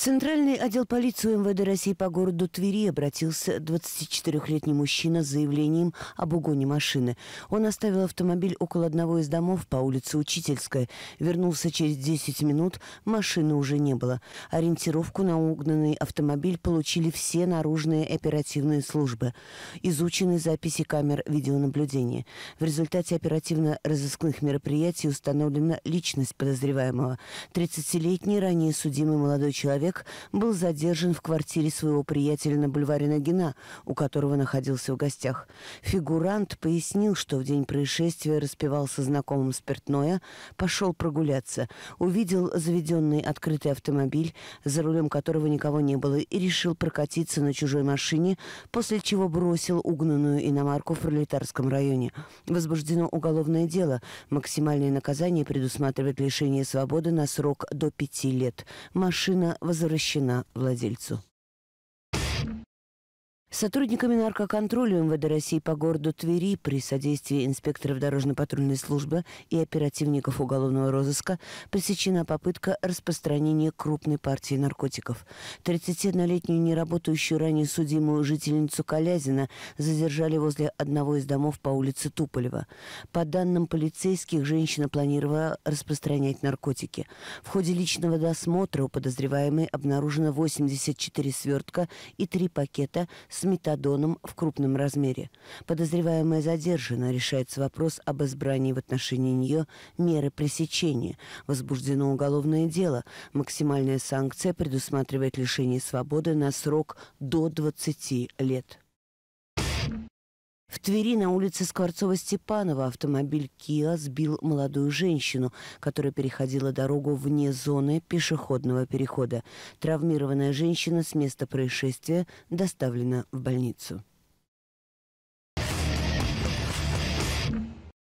Центральный отдел полиции МВД России по городу Твери обратился 24-летний мужчина с заявлением об угоне машины. Он оставил автомобиль около одного из домов по улице Учительская. Вернулся через 10 минут, машины уже не было. Ориентировку на угнанный автомобиль получили все наружные оперативные службы. Изучены записи камер видеонаблюдения. В результате оперативно-розыскных мероприятий установлена личность подозреваемого. 30-летний ранее судимый молодой человек человек был задержан в квартире своего приятеля на бульваре Нагина, у которого находился в гостях. Фигурант пояснил, что в день происшествия распивался знакомым спиртное, пошел прогуляться, увидел заведенный открытый автомобиль, за рулем которого никого не было, и решил прокатиться на чужой машине, после чего бросил угнанную иномарку в пролетарском районе. Возбуждено уголовное дело. Максимальное наказание предусматривает лишение свободы на срок до пяти лет. Машина воз возвращена владельцу. Сотрудниками наркоконтроля МВД России по городу Твери при содействии инспекторов дорожно-патрульной службы и оперативников уголовного розыска пресечена попытка распространения крупной партии наркотиков. 31-летнюю неработающую ранее судимую жительницу Калязина задержали возле одного из домов по улице Туполева. По данным полицейских, женщина планировала распространять наркотики. В ходе личного досмотра у подозреваемой обнаружено 84 свертка и 3 пакета с с метадоном в крупном размере. Подозреваемая задержана, решается вопрос об избрании в отношении нее меры пресечения. Возбуждено уголовное дело. Максимальная санкция предусматривает лишение свободы на срок до 20 лет. В Твери на улице Скворцова-Степанова автомобиль «Киа» сбил молодую женщину, которая переходила дорогу вне зоны пешеходного перехода. Травмированная женщина с места происшествия доставлена в больницу.